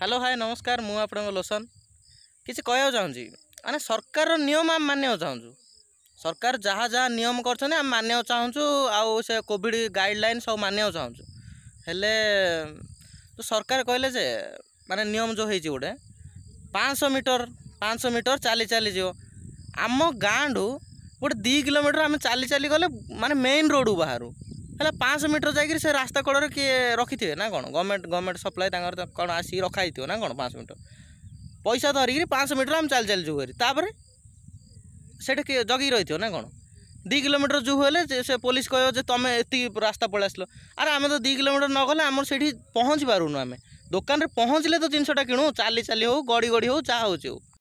hello hi ନମସ୍କାର ମୁଁ ଆପଣଙ୍କ ଲୋସନ କିଛି କହିବାକୁ ଚାହୁଁଛି ମାନେ ସରକାରର ନିୟମ ଆମେ ମାନିବାକୁ ଚାହୁଁଛୁ ସରକାର ଯାହା ଯାହା ନିୟମ କରିଛନ୍ତି ଆମେ ମାନିବାକୁ ଚାହୁଁଛୁ ଆଉ ସେ କୋଭିଡ଼ ଗାଇଡ଼ଲାଇନ୍ ସବୁ ମାନିବାକୁ ଚାହୁଁଛୁ ହେଲେ ସରକାର କହିଲେ ଯେ ମାନେ ନିୟମ ଯେଉଁ ହେଇଛି ଗୋଟେ ପାଞ୍ଚଶହ ମିଟର ପାଞ୍ଚଶହ ମିଟର ଚାଲି ଚାଲି ଯିବ ଆମ ଗାଁଠୁ ଗୋଟେ ଦୁଇ କିଲୋମିଟର ଆମେ ଚାଲି ଚାଲି ଗଲେ ମାନେ ମେନ୍ ରୋଡ଼କୁ ବାହାରୁ ହେଲେ ପାଞ୍ଚଶହ ମିଟର ଯାଇକରି ସେ ରାସ୍ତା କଡ଼ରେ କିଏ ରଖିଥିବେ ନା କ'ଣ ଗଭର୍ଣ୍ଣମେଣ୍ଟ ଗଭର୍ଣ୍ଣମେଣ୍ଟ ସପ୍ଲାଏ ତାଙ୍କର କ'ଣ ଆସିକି ରଖାହେଇଥିବ ନା କ'ଣ ପାଞ୍ଚଶହ ମିଟର ପଇସା ଧରିକିରି ପାଞ୍ଚଶହ ମିଟର ଆମେ ଚାଲି ଚାଲି ଯୋଉ କରି ତାପରେ ସେଇଟା କିଏ ଜଗିକି ରହିଥିବ ନା କ'ଣ ଦୁଇ କିଲୋମିଟର ଯୋଉ ହେଲେ ସେ ପୋଲିସ କହିବ ଯେ ତମେ ଏତିକି ରାସ୍ତା ପଳେଇ ଆସିଲ ଆରେ ଆମେ ତ ଦୁଇ କିଲୋମିଟର ନଗଲେ ଆମର ସେଇଠି ପହଞ୍ଚି ପାରୁନୁ ଆମେ ଦୋକାନରେ ପହଞ୍ଚିଲେ ତ ଜିନିଷଟା କିଣୁ ଚାଲି ଚାଲି ହେଉ ଗଡ଼ି ଗଡ଼ି ହେଉ ଯାହା ହେଉଛି ହେଉ